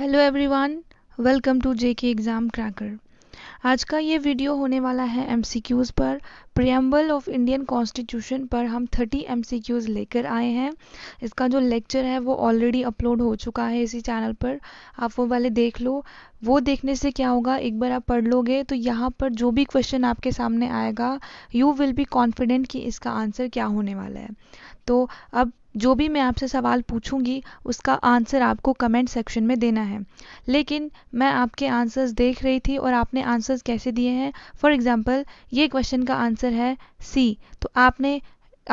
Hello everyone welcome to J K exam cracker आज का ये वीडियो होने वाला है एमसीक्यूज़ पर प्रियम्बल ऑफ इंडियन कॉन्स्टिट्यूशन पर हम 30 एम लेकर आए हैं इसका जो लेक्चर है वो ऑलरेडी अपलोड हो चुका है इसी चैनल पर आप वो वाले देख लो वो देखने से क्या होगा एक बार आप पढ़ लोगे तो यहाँ पर जो भी क्वेश्चन आपके सामने आएगा यू विल बी कॉन्फिडेंट कि इसका आंसर क्या होने वाला है तो अब जो भी मैं आपसे सवाल पूछूंगी उसका आंसर आपको कमेंट सेक्शन में देना है लेकिन मैं आपके आंसर्स देख रही थी और आपने आंसर्स कैसे दिए हैं फॉर एग्जांपल ये क्वेश्चन का आंसर आंसर है सी तो आपने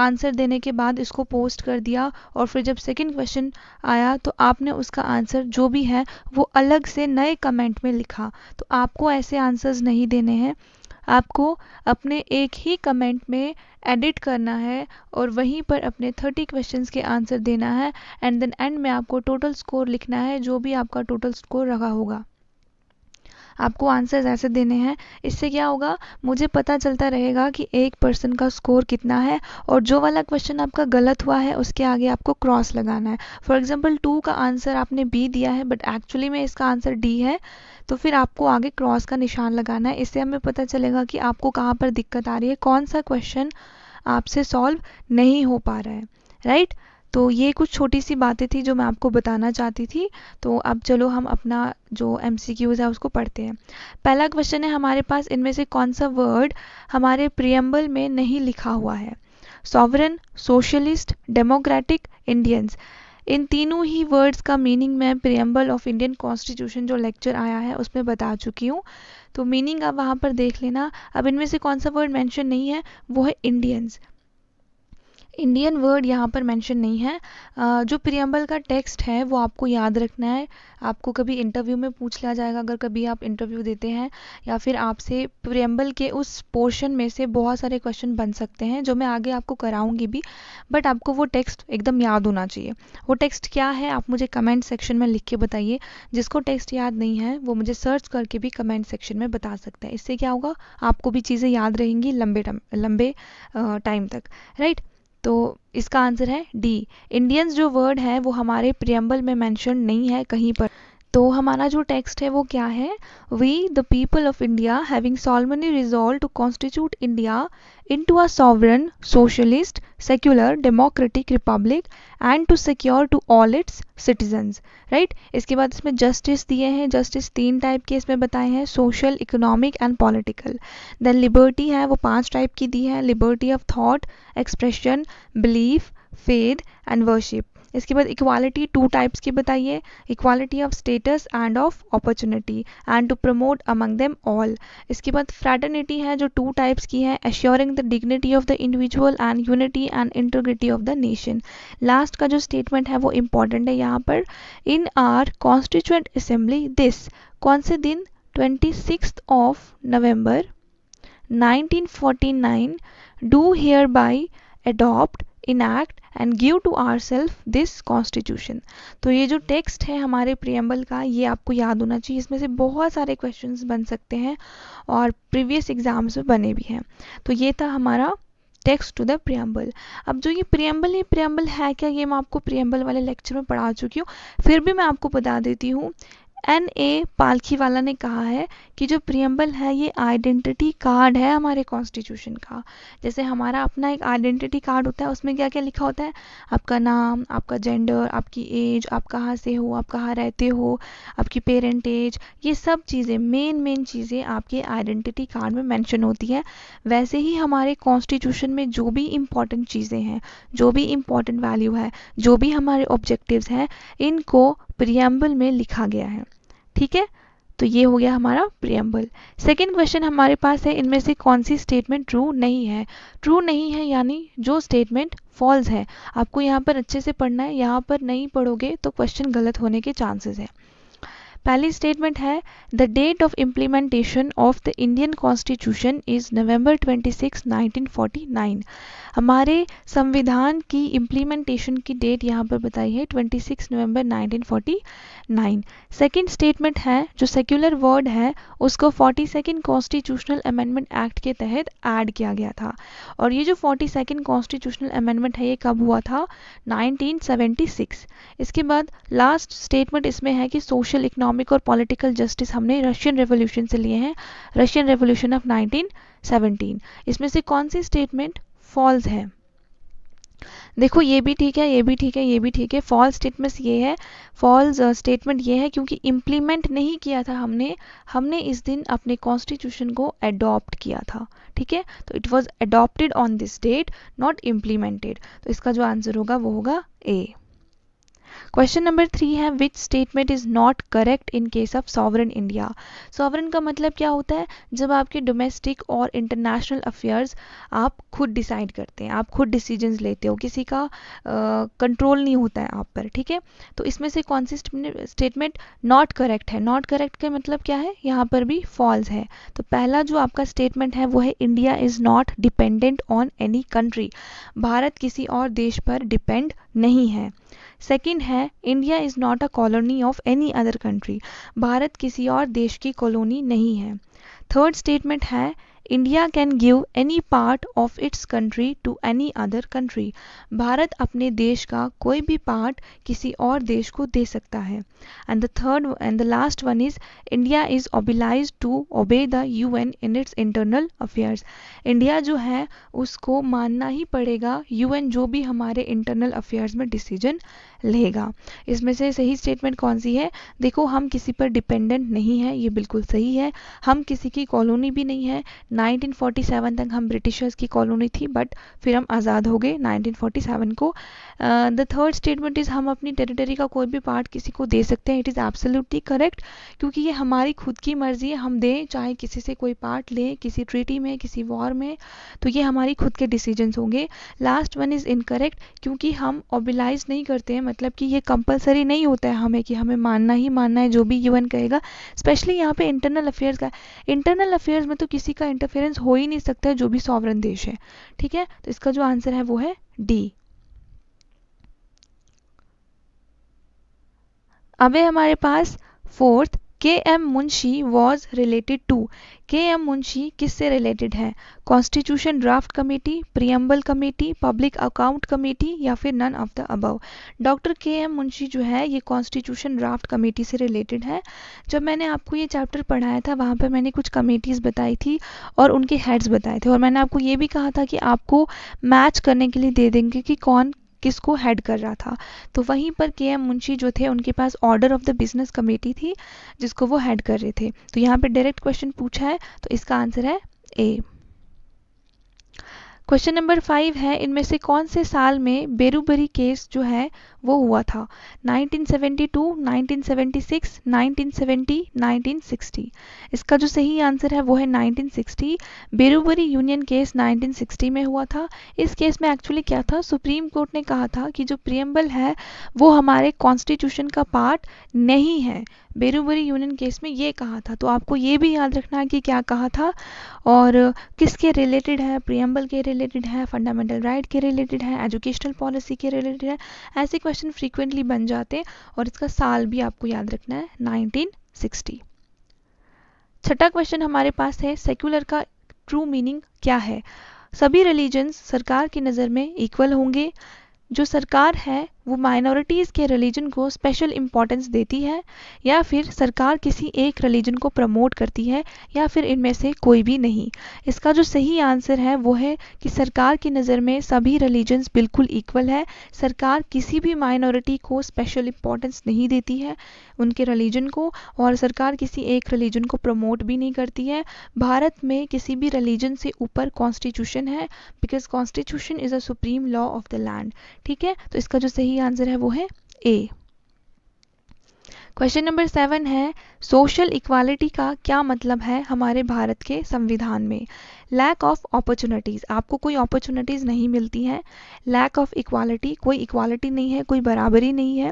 आंसर देने के बाद इसको पोस्ट कर दिया और फिर जब सेकंड क्वेश्चन आया तो आपने उसका आंसर जो भी है वो अलग से नए कमेंट में लिखा तो आपको ऐसे आंसर्स नहीं देने हैं आपको अपने एक ही कमेंट में एडिट करना है और वहीं पर अपने थर्टी क्वेश्चंस के आंसर देना है एंड देन एंड में आपको टोटल स्कोर लिखना है जो भी आपका टोटल स्कोर रखा होगा आपको आंसर्स ऐसे देने हैं इससे क्या होगा मुझे पता चलता रहेगा कि एक पर्सन का स्कोर कितना है और जो वाला क्वेश्चन आपका गलत हुआ है उसके आगे आपको क्रॉस लगाना है फॉर एग्जाम्पल टू का आंसर आपने बी दिया है बट एक्चुअली में इसका आंसर डी है तो फिर आपको आगे क्रॉस का निशान लगाना है इससे हमें पता चलेगा कि आपको कहाँ पर दिक्कत आ रही है कौन सा क्वेश्चन आपसे सॉल्व नहीं हो पा रहा है राइट right? तो ये कुछ छोटी सी बातें थी जो मैं आपको बताना चाहती थी तो अब चलो हम अपना जो एम है उसको पढ़ते हैं पहला क्वेश्चन है हमारे पास इनमें से कौन सा वर्ड हमारे प्रियम्बल में नहीं लिखा हुआ है सॉवरन सोशलिस्ट डेमोक्रेटिक इंडियंस इन तीनों ही वर्ड्स का मीनिंग मैं प्रियम्बल ऑफ इंडियन कॉन्स्टिट्यूशन जो लेक्चर आया है उसमें बता चुकी हूँ तो मीनिंग आप वहाँ पर देख लेना अब इनमें से कौन सा वर्ड मेंशन नहीं है वो है इंडियंस इंडियन वर्ड यहाँ पर मेंशन नहीं है जो प्रियम्बल का टेक्स्ट है वो आपको याद रखना है आपको कभी इंटरव्यू में पूछ लिया जाएगा अगर कभी आप इंटरव्यू देते हैं या फिर आपसे प्रियम्बल के उस पोर्शन में से बहुत सारे क्वेश्चन बन सकते हैं जो मैं आगे आपको कराऊंगी भी बट आपको वो टेक्स्ट एकदम याद होना चाहिए वो टेक्स्ट क्या है आप मुझे कमेंट सेक्शन में लिख के बताइए जिसको टेक्स्ट याद नहीं है वो मुझे सर्च करके भी कमेंट सेक्शन में बता सकते हैं इससे क्या होगा आपको भी चीज़ें याद रहेंगी लंबे लंबे टाइम तक राइट right? तो इसका आंसर है डी इंडियंस जो वर्ड है वो हमारे प्रियम्बल में मैंशन नहीं है कहीं पर तो हमारा जो टेक्स्ट है वो क्या है we the people of India having solemnly resolve to constitute India into a sovereign socialist secular democratic republic and to secure to all its citizens right इसके बाद इसमें जस्टिस दिए हैं जस्टिस तीन टाइप के इसमें बताए हैं social economic and political then liberty है वो पांच टाइप की दी है liberty of thought expression belief faith and worship इसके बाद इक्वालिटी टू टाइप्स की बताइए equality of status and of opportunity and to promote among them all इसके बाद फ्रैटर्निटी है जो टू टाइप्स की है assuring the dignity of the individual and unity and integrity of the nation last का जो स्टेटमेंट है वो इंपॉर्टेंट है यहाँ पर in our constituent assembly this कौन से दिन twenty of November nineteen do hereby adopt enact and give to ourselves this constitution तो ये जो टेक्स्ट है हमारे प्रियम्बल का ये आपको याद होना चाहिए इसमें से बहुत सारे क्वेश्चन बन सकते हैं और प्रीवियस एग्जाम्स में बने भी हैं तो ये था हमारा टेक्स्ट टू द प्रियम्बल अब जो ये प्रियम्बल ये प्रियम्बल है क्या ये मैं आपको प्रियम्बल वाले लेक्चर में पढ़ा चुकी हूँ फिर भी मैं आपको बता देती हूँ एन ए पालखी वाला ने कहा है कि जो प्रियम्बल है ये आइडेंटिटी कार्ड है हमारे कॉन्स्टिट्यूशन का जैसे हमारा अपना एक आइडेंटिटी कार्ड होता है उसमें क्या क्या लिखा होता है आपका नाम आपका जेंडर आपकी एज आप कहाँ से हो आप कहाँ रहते हो आपकी पेरेंट एज ये सब चीज़ें मेन मेन चीज़ें आपके आइडेंटिटी कार्ड में मैंशन होती है वैसे ही हमारे कॉन्स्टिट्यूशन में जो भी इम्पॉर्टेंट चीज़ें हैं जो भी इम्पॉर्टेंट वैल्यू है जो भी हमारे ऑब्जेक्टिव हैं इनको प्रियम्बल में लिखा गया है ठीक है तो ये हो गया हमारा प्रियम्बल सेकेंड क्वेश्चन हमारे पास है इनमें से कौन सी स्टेटमेंट ट्रू नहीं है ट्रू नहीं है यानी जो स्टेटमेंट फॉल्स है आपको यहाँ पर अच्छे से पढ़ना है यहाँ पर नहीं पढ़ोगे तो क्वेश्चन गलत होने के चांसेस है पहली स्टेटमेंट है the date of implementation of the Indian constitution is November 26, 1949 हमारे संविधान की इम्प्लीमेंटेशन की डेट यहाँ पर बताई है 26 नवंबर 1949 सेकंड स्टेटमेंट है जो सेक्युलर वर्ड है उसको 42nd कॉन्स्टिट्यूशनल अमेंडमेंट एक्ट के तहत ऐड किया गया था और ये जो 42nd कॉन्स्टिट्यूशनल अमेंडमेंट है ये कब हुआ था 1976 इसके बाद लास्ट स्टेटमेंट इसमें है कि सोशल इकोनॉमिक इकोनॉमिक और पॉलिटिकल जस्टिस हमने रशियन रेवोल्यूशन से लिए हैं रशियन रेवोल्यूशन ऑफ 1917 इसमें से कौन सी स्टेटमेंट फॉल्स है देखो ये भी ठीक है ये भी ठीक है ये भी ठीक है फॉल्स स्टेटमेंट्स ये है फॉल्स स्टेटमेंट uh, ये है क्योंकि इम्प्लीमेंट नहीं किया था हमने हमने इस दिन अपने कॉन्स्टिट्यूशन को एडॉप्ट किया था ठीक है तो it was adopted on this date not implemented तो इसका जो आंसर होगा वो होगा ए क्वेश्चन नंबर थ्री है which statement is not correct in case of sovereign India sovereign का मतलब क्या होता है जब आपके डोमेस्टिक और इंटरनेशनल अफेयर्स आप खुद डिसाइड करते हैं आप खुद डिसीजन लेते हो किसी का कंट्रोल uh, नहीं होता है आप पर ठीक है तो इसमें से कौन सी स्टेटमेंट नॉट करेक्ट है नॉट करेक्ट का मतलब क्या है यहाँ पर भी फॉल्स है तो पहला जो आपका स्टेटमेंट है वो है India is not dependent on any country Bharat किसी और देश पर डिपेंड नहीं है सेकंड है India is not a colony of any other country Bharat किसी और देश की कॉलोनी नहीं है थर्ड स्टेटमेंट है India can give any part of its country to any other country Bharat अपने देश का कोई भी पार्ट किसी और देश को दे सकता है and the third and the last one is India is obliged to obey the U N in its internal affairs India जो है उसको मानना ही पड़ेगा यू एन जो भी हमारे इंटरनल अफेयर्स में डिसीजन लेगा इसमें से सही स्टेटमेंट कौन सी है देखो हम किसी पर डिपेंडेंट नहीं है ये बिल्कुल सही है हम किसी की कॉलोनी भी नहीं है 1947 तक हम ब्रिटिशर्स की कॉलोनी थी बट फिर हम आज़ाद हो गए 1947 को द थर्ड स्टेटमेंट इज़ हम अपनी टेरिटरी का कोई भी पार्ट किसी को दे सकते हैं इट इज़ एब्सोल्युटली करेक्ट क्योंकि ये हमारी खुद की मर्ज़ी है हम दें चाहे किसी से कोई पार्ट लें किसी ट्रीटी में किसी वॉर में तो ये हमारी खुद के डिसीजन होंगे लास्ट वन इज़ इनकरेक्ट क्योंकि हम ओबिलाइज नहीं करते हैं मतलब कि ये कंपलसरी नहीं होता है हमें कि हमें मानना ही मानना है जो भी यू कहेगा स्पेशली यहाँ पर इंटरनल अफेयर्स का इंटरनल अफेयर्स में तो किसी का इंटर इंटरफेरेंस हो ही नहीं सकता जो भी सॉवरन देश है ठीक है तो इसका जो आंसर है वो है डी अब हमारे पास fourth K M Munshi was related to K M Munshi किससे रिलेटेड है constitution draft committee preamble committee public account committee या फिर none of the above doctor K M Munshi जो है ये कॉन्स्टिट्यूशन ड्राफ्ट कमेटी से रिलेटेड है जब मैंने आपको ये चैप्टर पढ़ाया था वहाँ पर मैंने कुछ कमेटीज़ बताई थी और उनके हेड्स बताए थे और मैंने आपको ये भी कहा था कि आपको मैच करने के लिए दे देंगे कि कौन किसको हेड कर रहा था तो वहीं पर के एम मुंशी जो थे उनके पास order of the business committee थी जिसको वो हेड कर रहे थे तो यहाँ पे डायरेक्ट क्वेश्चन पूछा है तो इसका आंसर है ए क्वेश्चन नंबर फाइव है इनमें से कौन से साल में बेरूबरी केस जो है वो हुआ था 1972, 1976, 1970, 1960 इसका जो सही आंसर है वो है 1960 बेरूबरी यूनियन केस 1960 में हुआ था इस केस में एक्चुअली क्या था सुप्रीम कोर्ट ने कहा था कि जो प्रियम्बल है वो हमारे कॉन्स्टिट्यूशन का पार्ट नहीं है बेरूबरी यूनियन केस में ये कहा था तो आपको ये भी याद रखना है कि क्या कहा था और किसके रिलेटेड है प्रियम्बल के रिलेटेड है फंडामेंटल राइट के रिलेटेड है एजुकेशनल पॉलिसी के रिलेटेड है ऐसे क्वेश्चन क्वेश्चन फ्रीक्वेंटली बन जाते हैं और इसका साल भी आपको याद रखना है 1960 छठा क्वेश्चन हमारे पास है सेक्युलर का ट्रू मीनिंग क्या है सभी रिलीजन्स सरकार की नज़र में इक्वल होंगे जो सरकार है वो माइनॉरिटीज़ के रिलीजन को स्पेशल इम्पोर्टेंस देती है या फिर सरकार किसी एक रिलीजन को प्रमोट करती है या फिर इनमें से कोई भी नहीं इसका जो सही आंसर है वो है कि सरकार की नज़र में सभी रिलीजन्स बिल्कुल इक्वल है सरकार किसी भी माइनॉरिटी को स्पेशल इम्पोर्टेंस नहीं देती है उनके रिलीजन को और सरकार किसी एक रिलीजन को प्रमोट भी नहीं करती है भारत में किसी भी रिलीजन से ऊपर कॉन्स्टिट्यूशन है because constitution is a supreme law of the land ठीक है तो इसका जो सही सही आंसर है वो है ए क्वेश्चन नंबर सेवन है सोशल इक्वालिटी का क्या मतलब है हमारे भारत के संविधान में लैक ऑफ अपॉर्चुनिटीज़ आपको कोई अपॉर्चुनिटीज़ नहीं मिलती हैं लैक ऑफ इक्वालिटी कोई इक्वालिटी नहीं है कोई बराबरी नहीं है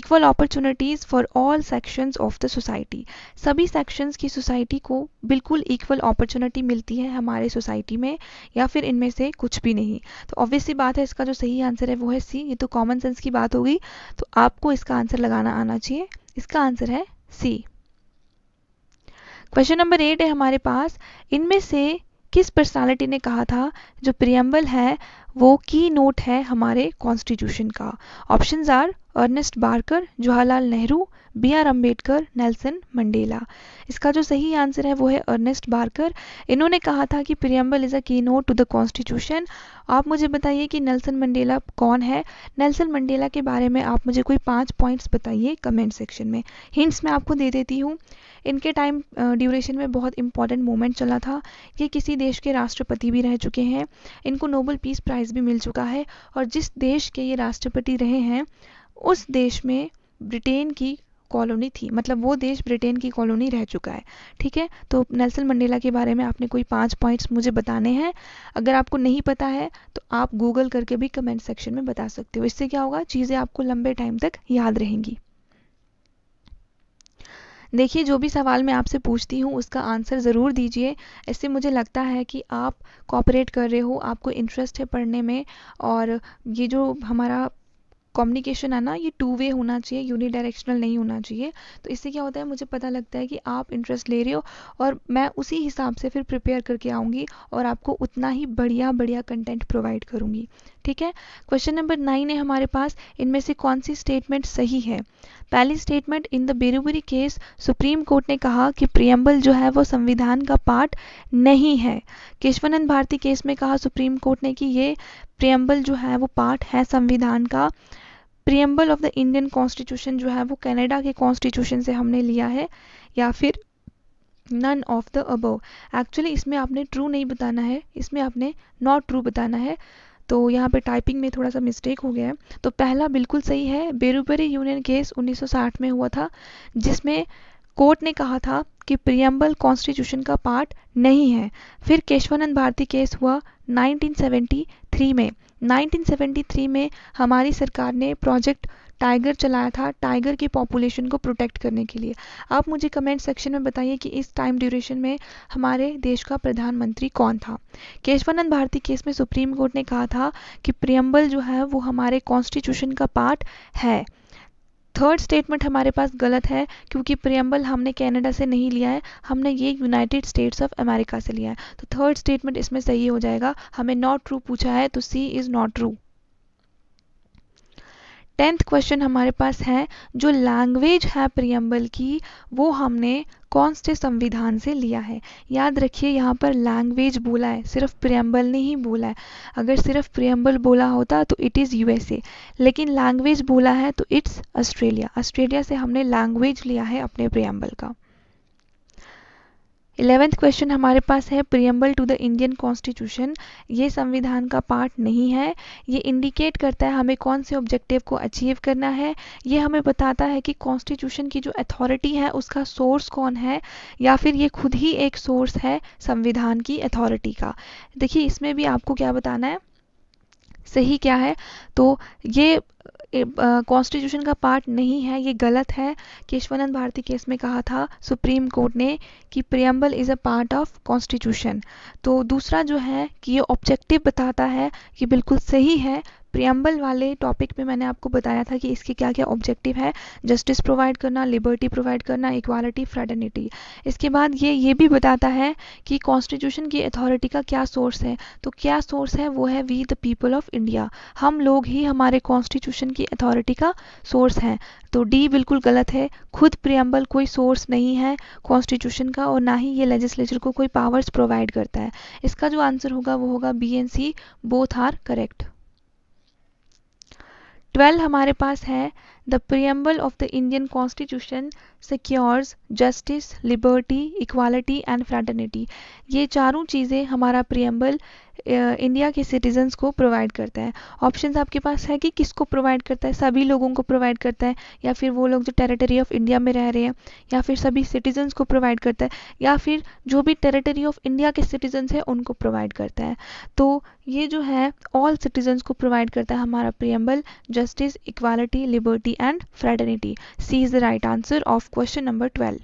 equal opportunities for all sections of the society सभी सेक्शंस की सोसाइटी को बिल्कुल इक्वल अपॉर्चुनिटी मिलती है हमारे सोसाइटी में या फिर इनमें से कुछ भी नहीं तो ऑब्वियसली बात है इसका जो सही आंसर है वो है सी ये तो कॉमन सेंस की बात होगी तो आपको इसका आंसर लगाना आना चाहिए इसका आंसर है सी क्वेश्चन नंबर एट है हमारे पास इनमें से किस पर्सनालिटी ने कहा था जो प्रियम्बल है वो की नोट है हमारे कॉन्स्टिट्यूशन का option are Ernest Barker Jawaharlal Nehru B R Ambedkar Nelson Mandela इसका जो सही आंसर है वो है अर्नेस्ट बारकर इन्होंने कहा था कि प्रियम्बल इज़ अ की नोट टू द कॉन्स्टिट्यूशन आप मुझे बताइए कि नेल्सन मंडेला कौन है नेल्सन मंडेला के बारे में आप मुझे कोई पाँच पॉइंट्स बताइए कमेंट सेक्शन में हिंट्स मैं आपको दे देती हूँ इनके टाइम ड्यूरेशन में बहुत इंपॉर्टेंट मोमेंट चला था ये किसी देश के राष्ट्रपति भी रह चुके हैं इनको नोबल पीस प्राइज़ भी मिल चुका है और जिस देश के ये राष्ट्रपति रहे हैं उस देश में ब्रिटेन की कॉलोनी थी मतलब वो देश ब्रिटेन की कॉलोनी रह चुका है ठीक है तो नेल्सन मंडेला के बारे में आपने कोई पांच पॉइंट्स मुझे बताने हैं अगर आपको नहीं पता है तो आप गूगल करके भी कमेंट सेक्शन में बता सकते हो इससे क्या होगा चीज़ें आपको लंबे टाइम तक याद रहेंगी देखिए जो भी सवाल मैं आपसे पूछती हूँ उसका आंसर ज़रूर दीजिए इससे मुझे लगता है कि आप कॉपरेट कर रहे हो आपको इंटरेस्ट है पढ़ने में और ये जो हमारा कम्युनिकेशन है ना ये टू वे होना चाहिए यूनि डायरेक्शनल नहीं होना चाहिए तो इससे क्या होता है मुझे पता लगता है कि आप इंटरेस्ट ले रहे हो और मैं उसी हिसाब से फिर प्रिपेयर करके आऊँगी और आपको उतना ही बढ़िया बढ़िया कंटेंट प्रोवाइड करूँगी ठीक है क्वेश्चन नंबर नाइन है हमारे पास इनमें से कौन सी स्टेटमेंट सही है पहली statement in the Berubari case supreme court ने कहा कि प्रियम्बल जो है वो संविधान का पार्ट नहीं है केशवानंद भारती केस में कहा सुप्रीम कोर्ट ने कि ये प्रियम्बल जो है वो पार्ट है संविधान का preamble of the Indian constitution जो है वो कैनेडा के कॉन्स्टिट्यूशन से हमने लिया है या फिर none of the above actually इसमें आपने ट्रू नहीं बताना है इसमें आपने नॉट ट्रू बताना है तो यहाँ पे टाइपिंग में थोड़ा सा मिस्टेक हो गया है तो पहला बिल्कुल सही है बेरूबरी यूनियन केस 1960 में हुआ था जिसमें कोर्ट ने कहा था कि प्रियम्बल कॉन्स्टिट्यूशन का पार्ट नहीं है फिर केशवानंद भारती केस हुआ 1973 में 1973 में हमारी सरकार ने प्रोजेक्ट टाइगर चलाया था टाइगर की पॉपुलेशन को प्रोटेक्ट करने के लिए आप मुझे कमेंट सेक्शन में बताइए कि इस टाइम ड्यूरेशन में हमारे देश का प्रधानमंत्री कौन था केशवानंद भारती केस में सुप्रीम कोर्ट ने कहा था कि प्रियम्बल जो है वो हमारे कॉन्स्टिट्यूशन का पार्ट है थर्ड स्टेटमेंट हमारे पास गलत है क्योंकि प्रियम्बल हमने कैनेडा से नहीं लिया है हमने ये यूनाइटेड स्टेट्स ऑफ अमेरिका से लिया है तो थर्ड स्टेटमेंट इसमें सही हो जाएगा हमें नॉट ट्रू पूछा है तो C is not true tenth question हमारे पास है जो लैंग्वेज है प्रियम्बल की वो हमने कौन से संविधान से लिया है याद रखिए यहाँ पर लैंग्वेज बोला है सिर्फ प्रियम्बल ने ही बोला है अगर सिर्फ प्रियम्बल बोला होता तो इट इज़ यूएसए लेकिन लैंग्वेज बोला है तो इट्स ऑस्ट्रेलिया ऑस्ट्रेलिया से हमने लैंग्वेज लिया है अपने प्रियम्बल का इलेवेंथ क्वेश्चन हमारे पास है preamble to the Indian constitution ये संविधान का पार्ट नहीं है ये इंडिकेट करता है हमें कौन से ऑब्जेक्टिव को अचीव करना है ये हमें बताता है कि कॉन्स्टिट्यूशन की जो अथॉरिटी है उसका सोर्स कौन है या फिर ये खुद ही एक सोर्स है संविधान की अथॉरिटी का देखिए इसमें भी आपको क्या बताना है सही क्या है तो ये कॉन्स्टिट्यूशन का पार्ट नहीं है ये गलत है केशवानंद भारती केस में कहा था सुप्रीम कोर्ट ने कि preamble is a part of constitution तो दूसरा जो है कि ये ऑब्जेक्टिव बताता है कि बिल्कुल सही है प्रियम्बल वाले टॉपिक में मैंने आपको बताया था कि इसके क्या क्या ऑब्जेक्टिव है जस्टिस प्रोवाइड करना लिबर्टी प्रोवाइड करना इक्वालिटी फ्रेडर्निटी इसके बाद ये ये भी बताता है कि कॉन्स्टिट्यूशन की अथॉरिटी का क्या सोर्स है तो क्या सोर्स है वो है we the people of India हम लोग ही हमारे कॉन्स्टिट्यूशन की अथॉरिटी का सोर्स हैं तो डी बिल्कुल गलत है खुद प्रियम्बल कोई सोर्स नहीं है कॉन्स्टिट्यूशन का और ना ही ये लेजिस्लेचर को कोई पावर्स प्रोवाइड करता है इसका जो आंसर होगा वो होगा B and C both are correct twelve हमारे पास है the preamble of the Indian constitution secures justice liberty equality and fraternity ये चारों चीज़ें हमारा प्रियम्बल इंडिया के सिटीजन्स को प्रोवाइड करता है ऑप्शन आपके पास है कि किसको प्रोवाइड करता है सभी लोगों को प्रोवाइड करता है या फिर वो लोग जो टेरिटरी ऑफ इंडिया में रह रहे हैं या फिर सभी सिटीजन्स को प्रोवाइड करता है या फिर जो भी टेरिटरी ऑफ इंडिया के सिटीजन्स हैं उनको प्रोवाइड करता है तो ये जो है ऑल सिटीजन्स को प्रोवाइड करता है हमारा preamble justice equality liberty and fraternity C is the right answer of question number twelve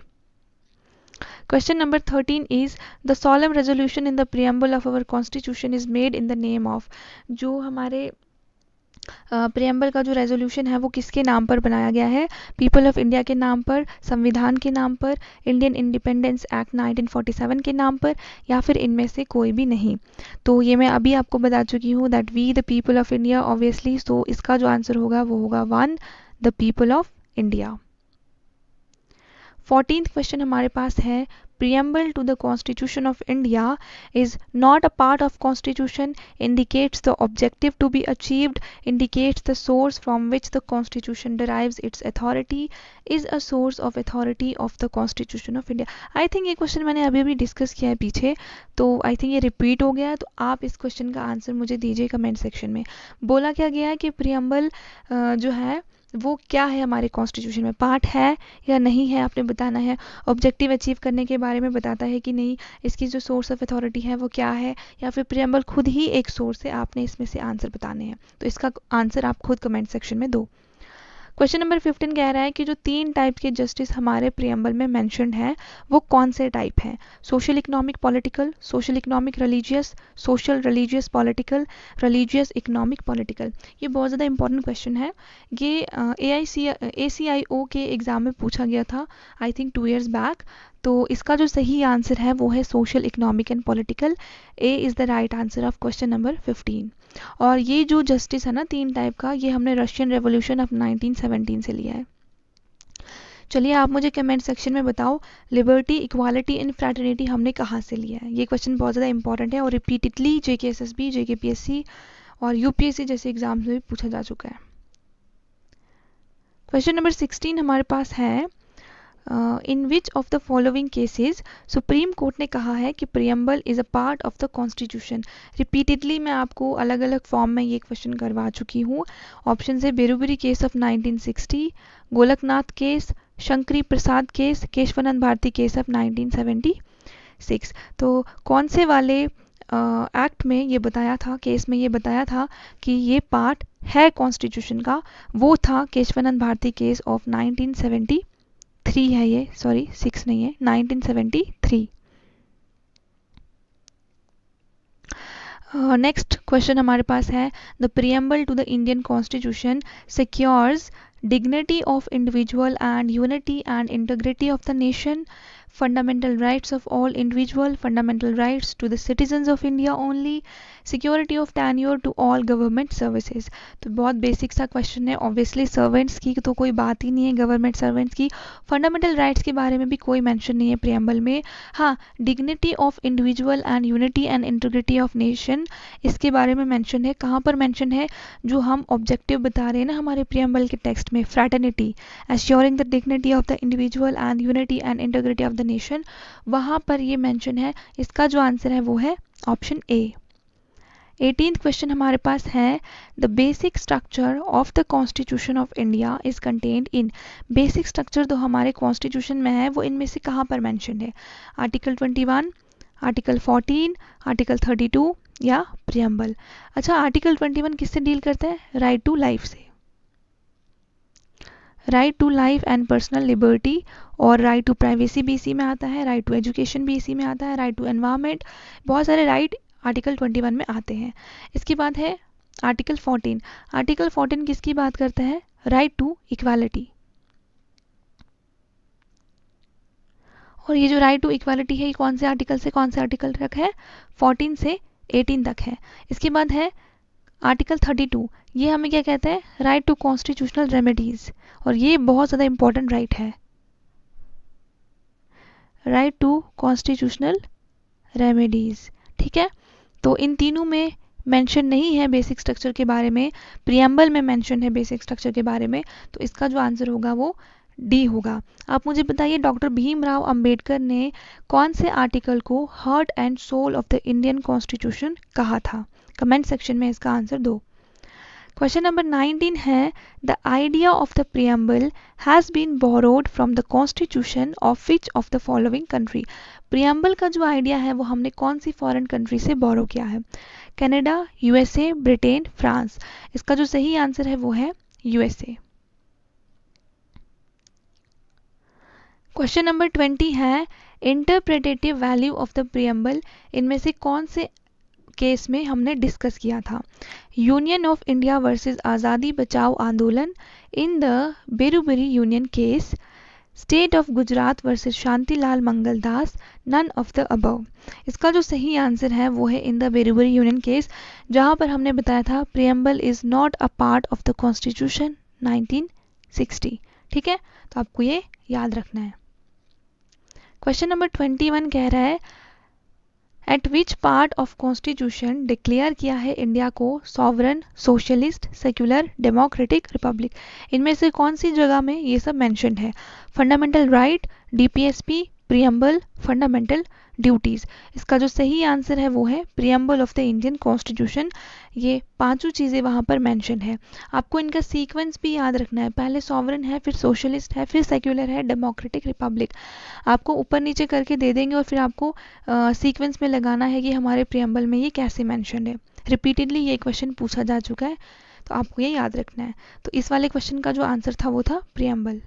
Question number 13 is the solemn resolution in the preamble of our constitution is made in the name of जो हमारे preamble uh, का जो resolution है वो किसके नाम पर बनाया गया है पीपल ऑफ इंडिया के नाम पर संविधान के नाम पर इंडियन इंडिपेंडेंस एक्ट 1947 के नाम पर या फिर इनमें से कोई भी नहीं तो ये मैं अभी आपको बता चुकी हूँ that we the people of India obviously so इसका जो आंसर होगा वो होगा one the people of India fourteen question हमारे पास है preamble to the constitution of India is not a part of constitution indicates the objective to be achieved indicates the source from which the constitution derive its authority is a source of authority of the constitution of India I think ये question मैंने अभी अभी discuss किया है पीछे तो आई think ये repeat हो गया है तो आप इस क्वेश्चन का आंसर मुझे दीजिए कमेंट सेक्शन में बोला क्या गया है कि प्रियम्बल जो है वो क्या है हमारे कॉन्स्टिट्यूशन में पार्ट है या नहीं है आपने बताना है ऑब्जेक्टिव अचीव करने के बारे में बताता है कि नहीं इसकी जो सोर्स ऑफ अथॉरिटी है वो क्या है या फिर प्रियम्बल खुद ही एक सोर्स है आपने इसमें से आंसर बताने हैं तो इसका आंसर आप खुद कमेंट सेक्शन में दो क्वेश्चन नंबर फिफ्टीन कह रहा है कि जो तीन टाइप के जस्टिस हमारे प्रियम्बल में मैंशनड हैं वो कौन से टाइप हैं social economic political social economic religious social religious political religious economic political ये बहुत ज़्यादा इंपॉर्टेंट क्वेश्चन है ये ए आई सी ए सी आई ओ के एग्ज़ाम में पूछा गया था I think two years back तो इसका जो सही आंसर है वो है social economic and political A is the right answer of question number fifteen और ये जो जस्टिस है ना तीन टाइप का ये हमने रशियन रेवोल्यूशन ऑफ 1917 से लिया है चलिए आप मुझे कमेंट सेक्शन में बताओ लिबर्टी इक्वालिटी एंड फ्रैटर्निटी हमने कहाँ से लिया है ये क्वेश्चन बहुत ज़्यादा इंपॉर्टेंट है और repeatedly J K S S B P S C और यू जैसे एग्जाम्स में भी पूछा जा चुका है क्वेश्चन नंबर सिक्सटीन हमारे पास है in which of the following cases supreme court ने कहा है कि preamble is a part of the constitution repeatedly मैं आपको अलग अलग फॉर्म में ये क्वेश्चन करवा चुकी हूँ ऑप्शन है Berubari case of 1960 Golaknath case Shankari Prasad case Kesavananda Bharati case of 1976 तो कौन से वाले एक्ट uh, में ये बताया था केस में ये बताया था कि ये पार्ट है कॉन्स्टिट्यूशन का वो था Kesavananda Bharati case of 1970 three है ये सॉरी सिक्स नहीं है nineteen seventy three next question हमारे पास है the preamble to the Indian constitution secures dignity of individual and unity and integrity of the nation fundamental rights of all individual, fundamental rights to the citizens of India only security of tenure to all government services तो बहुत basic सा question है obviously servants की तो कोई बात ही नहीं है गवर्नमेंट सर्वेंट्स की फंडामेंटल राइट्स के बारे में भी कोई मेंशन नहीं है प्रियम्बल में हाँ dignity of individual and unity and integrity of nation इसके बारे में मेंशन है कहाँ पर मेंशन है जो हम ऑब्जेक्टिव बता रहे हैं ना हमारे प्रियम्बल के टेक्स्ट में fraternity assuring the dignity of the individual and unity and integrity of the nation वहाँ पर ये मेंशन है इसका जो आंसर है वो है ऑप्शन ए एटीन क्वेश्चन हमारे पास है the basic structure of the constitution of India is contained in basic structure तो हमारे कॉन्स्टिट्यूशन में है वो इनमें से कहाँ पर मैंशन है article twenty one article fourteen article thirty two या प्रियम्बल अच्छा आर्टिकल ट्वेंटी वन किससे डील करते हैं राइट टू लाइफ से right to life and personal liberty और राइट टू प्राइवेसी भी इसी में आता है राइट टू एजुकेशन भी इसी में आता है राइट टू एनवायरमेंट बहुत सारे राइट आर्टिकल 21 में आते हैं इसके बाद है आर्टिकल 14 आर्टिकल 14 किसकी बात करता है राइट टू इक्वालिटी और ये जो राइट टू इक्वालिटी है ये कौन से आर्टिकल से कौन से आर्टिकल तक है 14 से 18 तक है इसके बाद है आर्टिकल 32 ये हमें क्या कहते हैं राइट टू कॉन्स्टिट्यूशनल रेमेडीज़ और ये बहुत ज़्यादा इंपॉर्टेंट राइट है राइट टू कॉन्स्टिट्यूशनल रेमेडीज ठीक है तो इन तीनों में मेंशन नहीं है बेसिक स्ट्रक्चर के बारे में प्रियम्बल में मेंशन है बेसिक स्ट्रक्चर के बारे में तो इसका जो आंसर होगा वो डी होगा आप मुझे बताइए डॉक्टर भीमराव अंबेडकर ने कौन से आर्टिकल को heart and soul of the Indian constitution कहा था कमेंट सेक्शन में इसका आंसर दो क्वेश्चन नंबर 19 है the idea of the preamble has been borrowed from the constitution of which of the following country preamble का जो idea है वो हमने कौन सी फॉरेन कंट्री से बोरो किया है कनाडा, यूएसए ब्रिटेन फ्रांस इसका जो सही आंसर है वो है यूएसए क्वेश्चन नंबर 20 है interpretative value of the preamble इनमें से कौन से केस में हमने डिस्कस किया था union of India versus Azadi Bachao Andolan in the Berubari union case state of Gujarat versus Shantilal Mangaldas none of the above इसका जो सही आंसर है वो है in the Berubari union case जहां पर हमने बताया था preamble is not a part of the constitution nineteen ठीक है तो आपको ये याद रखना है क्वेश्चन नंबर 21 कह रहा है at which part of constitution declare किया है इंडिया को sovereign socialist secular democratic republic इनमें से कौन सी जगह में ये सब मैंशन है fundamental right D P S P preamble fundamental duties इसका जो सही आंसर है वो है preamble of the Indian constitution ये पांचों चीज़ें वहाँ पर मेंशन है आपको इनका सीक्वेंस भी याद रखना है पहले सॉवरन है फिर सोशलिस्ट है फिर सेक्युलर है डेमोक्रेटिक रिपब्लिक आपको ऊपर नीचे करके दे देंगे और फिर आपको सीक्वेंस में लगाना है कि हमारे प्रियम्बल में ये कैसे मैंशन है रिपीटेडली ये क्वेश्चन पूछा जा चुका है तो आपको ये याद रखना है तो इस वाले क्वेश्चन का जो आंसर था वो था preamble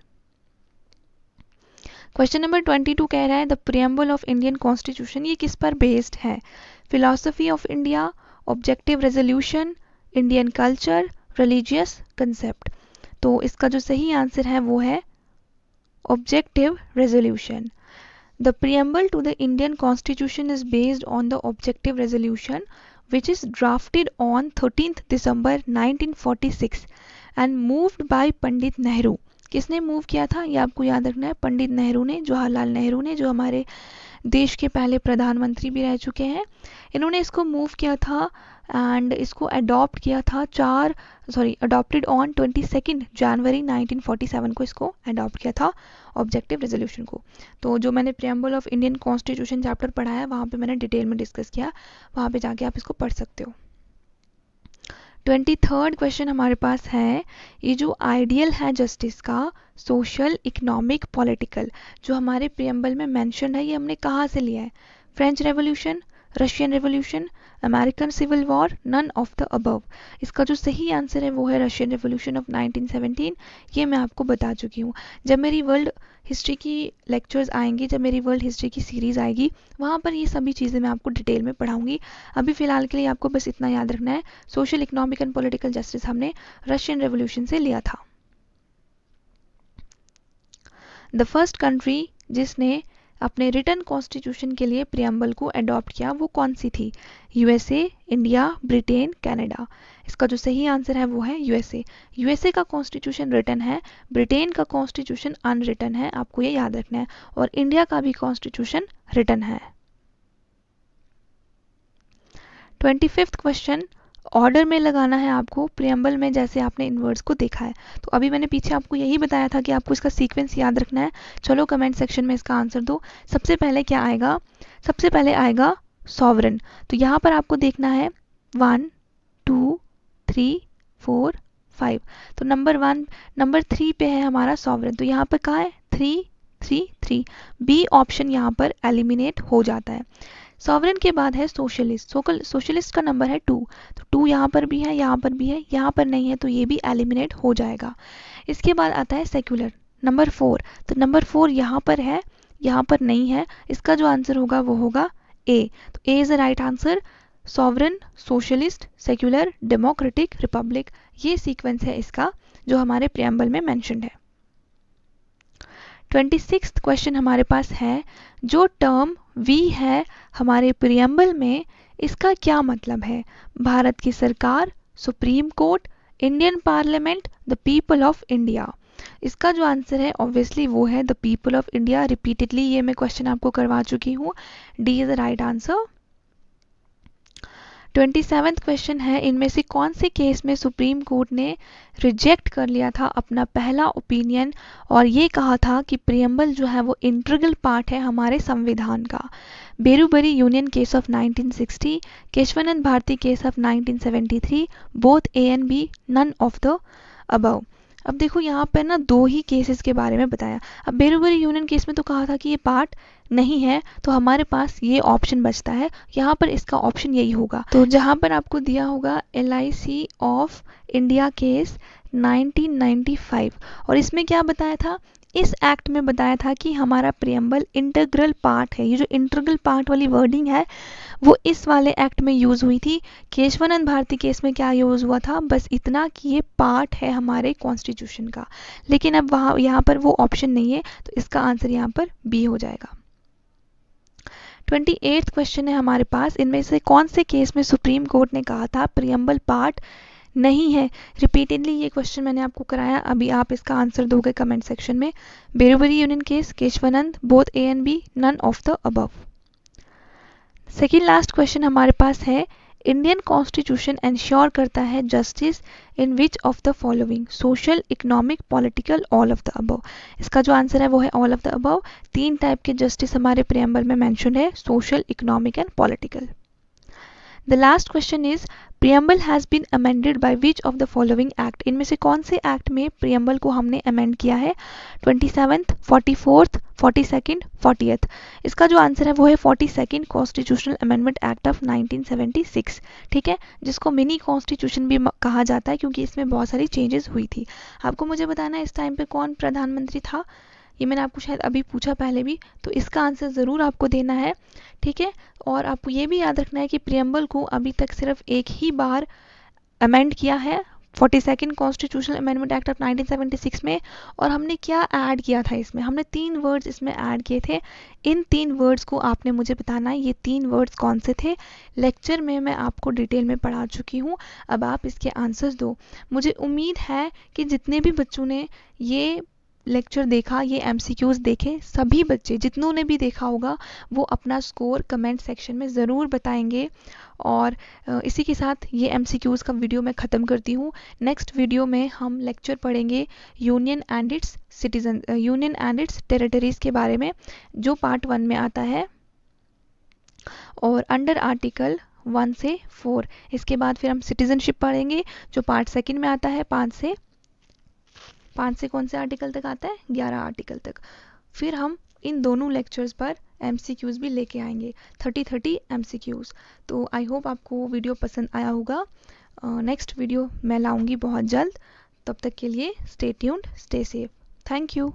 question number twenty two कह रहा है the preamble of Indian constitution ये किस पर बेस्ड है philosophy of India objective resolution Indian culture religious concept तो इसका जो सही आंसर है वो है objective resolution the preamble to the Indian constitution is based on the objective resolution which is drafted on thirteen December nineteen forty six and moved by Pandit Nehru किसने मूव किया था ये आपको याद रखना है पंडित नेहरू ने जवाहरलाल नेहरू ने जो हमारे देश के पहले प्रधानमंत्री भी रह चुके हैं इन्होंने इसको मूव किया था एंड इसको अडॉप्ट किया था चार sorry adopted on twenty second January 1947 को इसको अडॉप्ट किया था ऑब्जेक्टिव रेजोल्यूशन को तो जो मैंने preamble of Indian constitution chapter पढ़ाया वहाँ पे मैंने डिटेल में डिस्कस किया वहाँ पे जाके आप इसको पढ़ सकते हो ट्वेंटी थर्ड क्वेश्चन हमारे पास है ये जो आइडियल है जस्टिस का सोशल इकोनॉमिक पॉलिटिकल जो हमारे प्रियम्बल में मेंशन है ये हमने कहाँ से लिया है French revolution Russian revolution American civil war none of the above इसका जो सही आंसर है वो है रशियन रेवोल्यूशन ऑफ 1917 ये मैं आपको बता चुकी हूँ जब मेरी वर्ल्ड हिस्ट्री की लेक्चर्स आएंगी जब मेरी वर्ल्ड हिस्ट्री की सीरीज़ आएगी वहाँ पर ये सभी चीज़ें मैं आपको डिटेल में पढ़ाऊंगी अभी फ़िलहाल के लिए आपको बस इतना याद रखना है social economic and political justice हमने रशियन रेवोल्यूशन से लिया था द फर्स्ट कंट्री जिसने अपने रिटर्न कॉन्स्टिट्यूशन के लिए प्रियम्बल को अडॉप्ट किया वो कौन सी थी यूएसए इंडिया ब्रिटेन कनाडा इसका जो सही आंसर है वो है यूएसए यूएसए का कॉन्स्टिट्यूशन रिटर्न है ब्रिटेन का कॉन्स्टिट्यूशन अनरिटर्न है आपको ये याद रखना है और इंडिया का भी कॉन्स्टिट्यूशन रिटर्न है ट्वेंटी फिफ्थ क्वेश्चन ऑर्डर में लगाना है आपको प्रियम्बल में जैसे आपने इनवर्ड्स को देखा है तो अभी मैंने पीछे आपको यही बताया था कि आपको इसका सीक्वेंस याद रखना है चलो कमेंट सेक्शन में इसका आंसर दो सबसे पहले क्या आएगा सबसे पहले आएगा सॉवरन तो यहाँ पर आपको देखना है one two three four five तो नंबर वन नंबर थ्री पे है हमारा सॉवरन तो यहाँ पर कहाँ है three three three B option यहाँ पर एलिमिनेट हो जाता है सॉवरन के बाद है सोशलिस्ट सोकल सोशलिस्ट का नंबर है टू तो टू यहाँ पर भी है यहाँ पर भी है यहाँ पर नहीं है तो ये भी एलिमिनेट हो जाएगा इसके बाद आता है सेक्युलर नंबर फोर तो नंबर फोर यहाँ पर है यहाँ पर नहीं है इसका जो आंसर होगा वो होगा ए तो A is the right answer sovereign socialist secular democratic republic ये सीक्वेंस है इसका जो हमारे प्रियम्बल में मैंशन है ट्वेंटी सिक्स क्वेश्चन हमारे पास है जो टर्म वी है हमारे प्रियम्बल में इसका क्या मतलब है भारत की सरकार supreme court Indian parliament the people of India इसका जो आंसर है ऑब्वियसली वो है the people of India repeatedly ये मैं क्वेश्चन आपको करवा चुकी हूँ D is the right answer twenty seventh question है इनमें से कौन से केस में सुप्रीम कोर्ट ने रिजेक्ट कर लिया था अपना पहला ओपिनियन और ये कहा था कि प्रियम्बल जो है वो इंट्रगल पार्ट है हमारे संविधान का Berubari union case of 1960 Kesavananda Bharati case of 1973 both A and B none of the above अब देखो यहाँ पर ना दो ही केसेस के बारे में बताया अब बेरोबरी यूनियन केस में तो कहा था कि ये पार्ट नहीं है तो हमारे पास ये ऑप्शन बचता है यहाँ पर इसका ऑप्शन यही होगा तो जहाँ पर आपको दिया होगा एल ऑफ इंडिया केस 1995 और इसमें क्या बताया था इस एक्ट में बताया था कि हमारा प्रियम्बल इंटरग्रल पार्ट है ये जो इंटरग्रल पार्ट वाली वर्डिंग है वो इस वाले एक्ट में यूज़ हुई थी केशवानंद भारती केस में क्या यूज़ हुआ था बस इतना कि ये पार्ट है हमारे कॉन्स्टिट्यूशन का लेकिन अब वहाँ यहाँ पर वो ऑप्शन नहीं है तो इसका आंसर यहाँ पर बी हो जाएगा ट्वेंटी क्वेश्चन है हमारे पास इनमें से कौन से केस में सुप्रीम कोर्ट ने कहा था प्रियम्बल पार्ट नहीं है रिपीटेडली ये क्वेश्चन मैंने आपको कराया अभी आप इसका आंसर दोगे कमेंट सेक्शन में Berubari union case Kesavananda both A and B none of the above second last question हमारे पास है इंडियन कॉन्स्टिट्यूशन एंश्योर करता है justice in which of the following social economic political all of the above इसका जो answer है वो है ऑल ऑफ द अबव तीन टाइप के जस्टिस हमारे प्रियम्बर में मैंशन है social economic and political the last question is preamble has been amended by which of the following act इनमें से कौन से एक्ट में प्रियम्बल को हमने अमेंड किया है twenty 44th, forty fourth forty second इसका जो आंसर है वो है forty second Amendment amendment act of 1976 ठीक है जिसको मिनी कॉन्स्टिट्यूशन भी कहा जाता है क्योंकि इसमें बहुत सारी चेंजेस हुई थी आपको मुझे बताना इस टाइम पे कौन प्रधानमंत्री था ये मैंने आपको शायद अभी पूछा पहले भी तो इसका आंसर ज़रूर आपको देना है ठीक है और आपको ये भी याद रखना है कि प्रियम्बल को अभी तक सिर्फ एक ही बार अमेंड किया है forty second constitutional amendment act of 1976 में और हमने क्या ऐड किया था इसमें हमने तीन वर्ड्स इसमें ऐड किए थे इन तीन वर्ड्स को आपने मुझे बताना है ये तीन वर्ड्स कौन से थे लेक्चर में मैं आपको डिटेल में पढ़ा चुकी हूँ अब आप इसके आंसर्स दो मुझे उम्मीद है कि जितने भी बच्चों ने ये लेक्चर देखा ये एम देखे सभी बच्चे जितनों ने भी देखा होगा वो अपना स्कोर कमेंट सेक्शन में ज़रूर बताएंगे और इसी के साथ ये एम का वीडियो मैं ख़त्म करती हूँ नेक्स्ट वीडियो में हम लेक्चर पढ़ेंगे union and its citizen union and its territories के बारे में जो पार्ट वन में आता है और अंडर आर्टिकल वन से फोर इसके बाद फिर हम सिटीज़नशिप पढ़ेंगे जो पार्ट सेकेंड में आता है पाँच से पाँच से कौन से आर्टिकल तक आता है ग्यारह आर्टिकल तक फिर हम इन दोनों लेक्चर्स पर एम भी लेके आएंगे थर्टी थर्टी एम तो आई होप आपको वीडियो पसंद आया होगा नेक्स्ट uh, वीडियो मैं लाऊंगी बहुत जल्द तब तक के लिए stay tuned stay safe thank you